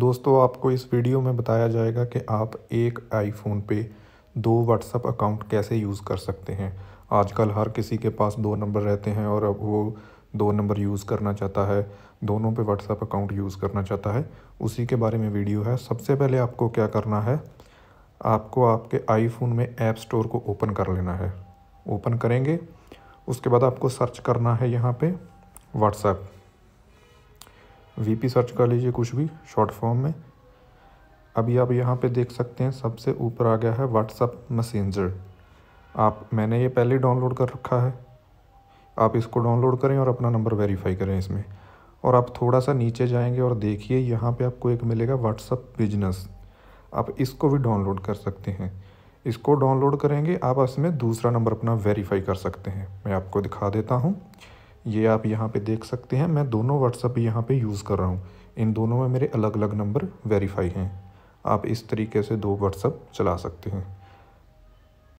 दोस्तों आपको इस वीडियो में बताया जाएगा कि आप एक आईफोन पे दो व्हाट्सअप अकाउंट कैसे यूज़ कर सकते हैं आजकल हर किसी के पास दो नंबर रहते हैं और अब वो दो नंबर यूज़ करना चाहता है दोनों पे व्हाट्सअप अकाउंट यूज़ करना चाहता है उसी के बारे में वीडियो है सबसे पहले आपको क्या करना है आपको आपके आईफोन में ऐप स्टोर को ओपन कर लेना है ओपन करेंगे उसके बाद आपको सर्च करना है यहाँ पर व्हाट्सएप वीपी सर्च कर लीजिए कुछ भी शॉर्ट फॉर्म में अभी आप यहाँ पे देख सकते हैं सबसे ऊपर आ गया है व्हाट्सअप मैसेंजर आप मैंने ये पहले डाउनलोड कर रखा है आप इसको डाउनलोड करें और अपना नंबर वेरीफाई करें इसमें और आप थोड़ा सा नीचे जाएंगे और देखिए यहाँ पे आपको एक मिलेगा व्हाट्सअप बिजनेस आप इसको भी डाउनलोड कर सकते हैं इसको डाउनलोड करेंगे आप इसमें दूसरा नंबर अपना वेरीफाई कर सकते हैं मैं आपको दिखा देता हूँ ये आप यहाँ पे देख सकते हैं मैं दोनों व्हाट्सअप यहाँ पे यूज़ कर रहा हूँ इन दोनों में मेरे अलग अलग नंबर वेरीफाई हैं आप इस तरीके से दो व्हाट्सअप चला सकते हैं